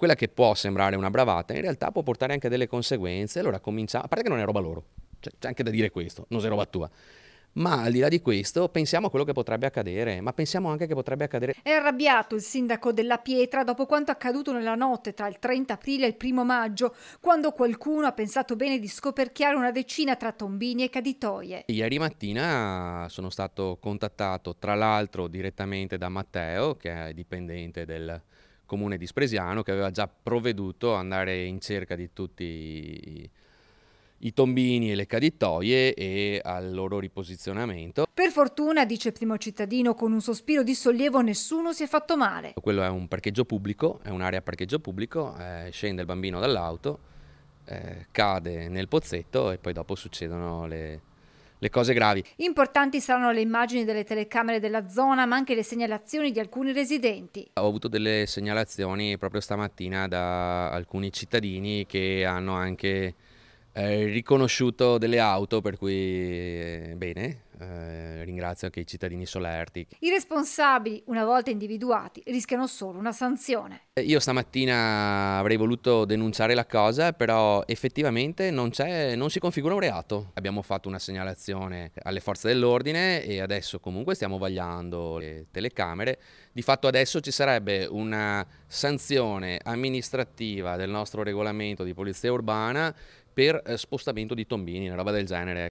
quella che può sembrare una bravata, in realtà può portare anche delle conseguenze. Allora cominciamo, a parte che non è roba loro, cioè, c'è anche da dire questo, non è roba tua. Ma al di là di questo, pensiamo a quello che potrebbe accadere, ma pensiamo anche che potrebbe accadere. È arrabbiato il sindaco della Pietra dopo quanto accaduto nella notte tra il 30 aprile e il 1 maggio, quando qualcuno ha pensato bene di scoperchiare una decina tra tombini e caditoie. Ieri mattina sono stato contattato, tra l'altro, direttamente da Matteo, che è dipendente del comune di Spresiano che aveva già provveduto ad andare in cerca di tutti i, i tombini e le caditoie e al loro riposizionamento. Per fortuna, dice Primo Cittadino con un sospiro di sollievo, nessuno si è fatto male. Quello è un parcheggio pubblico, è un'area parcheggio pubblico, eh, scende il bambino dall'auto, eh, cade nel pozzetto e poi dopo succedono le, le cose gravi. Importanti saranno le immagini delle telecamere della zona, ma anche le segnalazioni di alcuni residenti. Ho avuto delle segnalazioni proprio stamattina da alcuni cittadini che hanno anche eh, riconosciuto delle auto, per cui eh, bene, ringrazio anche i cittadini solerti. I responsabili, una volta individuati, rischiano solo una sanzione. Eh, io stamattina avrei voluto denunciare la cosa, però effettivamente non, non si configura un reato. Abbiamo fatto una segnalazione alle forze dell'ordine e adesso comunque stiamo vagliando le telecamere. Di fatto adesso ci sarebbe una sanzione amministrativa del nostro regolamento di polizia urbana per eh, spostamento di tombini, una roba del genere.